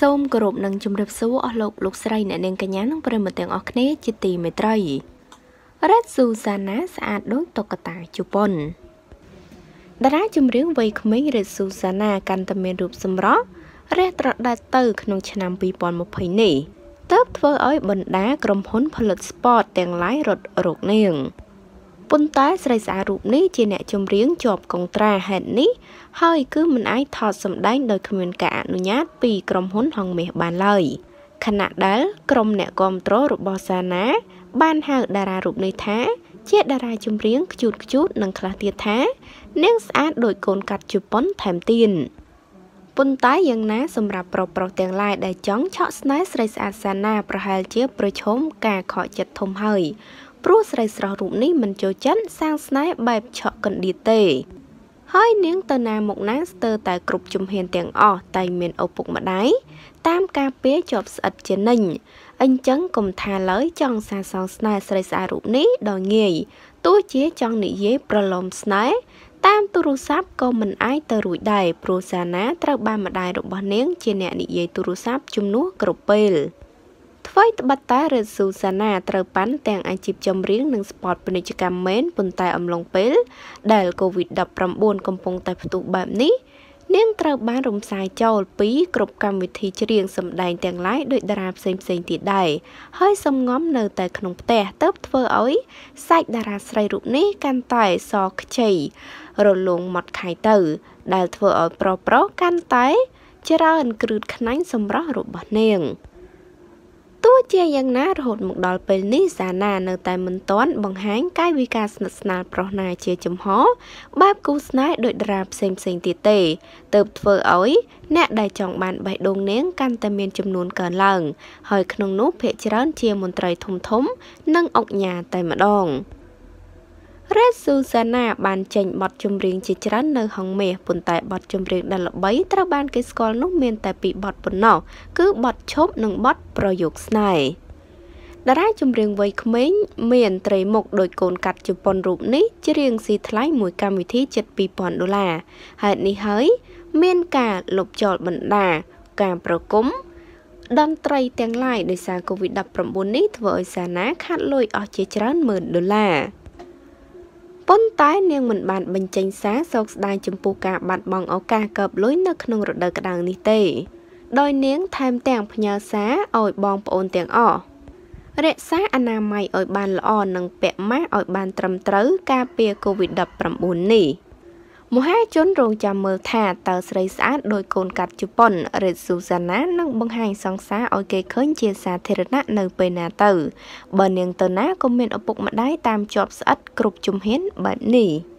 សូមគោរពនិងជម្រាបសួរអស់លោកលោកស្រីអ្នកនាងកញ្ញានិងប្រិមត្តទាំងអស់គ្នាជាទីមេត្រីរ៉េតស៊ូសាណាស្អាតដូចតុក្កតាជប៉ុន តារាចម្រៀងវ័យក្មេងរ៉េតស៊ូសាណាកាន់តែមានរូបសម្រស់រះត្រដាច់ទៅ ក្នុងឆ្នាំ2020នេះទើបធ្វើឲ្យបណ្ដាក្រុមហ៊ុនផលិតស្ពតទាំងឡាយរត់រកនាងប៉ុន្តែស្រីស្អាតរូបនេះជាអ្នកចម្រៀងជាប់កងត្រាហេតុនេះ ហើយ គឺមិនអាចថតសម្ដែងដោយគ្មានការអនុញ្ញាតពីក្រុមហ៊ុនហងមាសបានឡើយខណៈដែលក្រុមអ្នកគ្រប់គ្រងរបស់សាណាបានហៅតារារូបនេះថា ជាតារាចម្រៀងខ្ជូតខ្ជូតនិងខ្លះទៀតថានាងស្អាតដោយកូនកាត់ជប៉ុនថែមទៀតប៉ុន្តែយ៉ាងណាសម្រាប់ប្រុសប្រុសទាំងឡាយដែលចង់ឆក់ស្នេហ៍ស្រីស្អាតសាណាប្រហែលជាប្រឈមការខកចិត្តធំហើយព្រោះស្រីស្រស់រូបនេះមិនចូលចិត្តសាងស្នេហ៍បែបឆក់កណ្ដៀទេហើយនាងទៅណាមកណាស្ទើរតែគ្រប់ជំហានទាំងអស់តែមានឪពុកម្ដាយតាមការពារជាប់ស្អិតជានិញអញ្ចឹងកុំថាឡើយចង់សាសងស្នេហ៍ស្រីស្អាតរូបនេះដល់ងាយទោះជាចង់និយាយប្រឡំស្នេហ៍តាមទូរស័ព្ទក៏មិនអាចទៅរួចដែរព្រោះសាណាត្រូវបានម្ដាយរបស់នាងជាអ្នកនិយាយទូរស័ព្ទជំនួសគ្រប់ពេលថ្មីត្បិតតែរេស៊ូសាណាត្រូវប៉ាន់ទាំងអាជីពចម្រៀងនិងស្ពតពាណិជ្ជកម្មមែនប៉ុន្តែអំឡុងពេលដែល COVID-19 កំពុងតែផ្ទុះបែបនេះនាងត្រូវបានរំសាយចូលពីគ្រប់កម្មវិធីច្រៀងសម្ដែងទាំងឡាយដោយតារាផ្សេងផ្សេងទៀតដែរហើយសំងំនៅតែក្នុងផ្ទះទៅធ្វើឲ្យសាច់តារាស្រីរូបនេះកាន់តែសខ្ចីរលងម៉ត់ខៃទៅ ដែលធ្វើឲ្យប្រុសប្រុសកាន់តែច្រើនគ្រឿតខ្នាញ់សម្រស់របស់នាងជាយ៉ាងណារហូតមកដល់ពេលនេះសាណានៅតែមិនទាន់បង្ហាញកាយវិការស្និទ្ធស្នាលប្រុសណាជាចំហបែបគូស្នេហ៍ដោយតារាផ្សេងផ្សេងទៀតទេទៅធ្វើឲ្យអ្នកដែលចង់បានបេះដូងនាងកាន់តែមានចំនួនកើនឡើងហើយក្នុងនោះភ្នាក់ច្រើនជាមន្ត្រីធំធំ និងអង្គញាតែម្ដងរ៉េស៊ូសាណាបានចេញបទចម្រៀងជាច្រើននៅហងមាសប៉ុន្តែបទចម្រៀងដែលល្បីត្រូវបាន គេស្គាល់នោះ មានតែពីរបទប៉ុណ្ណោះគឺបទឈប់និងបទប្រយោគស្នេហ៍តារាចម្រៀងវ័យក្មេងមានត្រីមុខដោយកូនកាត់ជប៉ុនរូបនេះច្រៀងស៊ីថ្លៃមួយកម្មវិធីជិត2000ដុល្លារហេតុនេះហើយ មានការលុបចោលបណ្ដាការប្រគំតន្ត្រីទាំងឡាយដោយសារ COVID-19 នេះធ្វើឲ្យសាណាខាត់លុយអស់ជាច្រើនម៉ឺនដុល្លារប៉ុន្តែនាងមិនបានបញ្ចេញសារសោកស្ដាយចំពោះការបាត់បង់ឱកាសកើបលុយនៅក្នុងរដូវក្តៅនេះទេ ដោយនាងថែមទាំងផ្ញើសារឲ្យបងប្អូនទាំងអស់រក្សាអនាម័យឲ្យបានល្អនិងពាក់ម៉ាស់ឲ្យបានត្រឹមត្រូវការពារ COVID-19 នេះ។មហាជនរងចាំមើលថាតើស្រីស្អាតដោយកូនកាត់ជប៉ុនរ៉េតស៊ូសាណានឹងបង្ហាញសង្សារឲ្យគេឃើញជាសាធារណៈនៅពេលណាទៅបើនាងទៅណាក៏មានឪពុកម្ដាយតាមជាប់ស្អិតគ្រប់ជំហានបែបនេះ។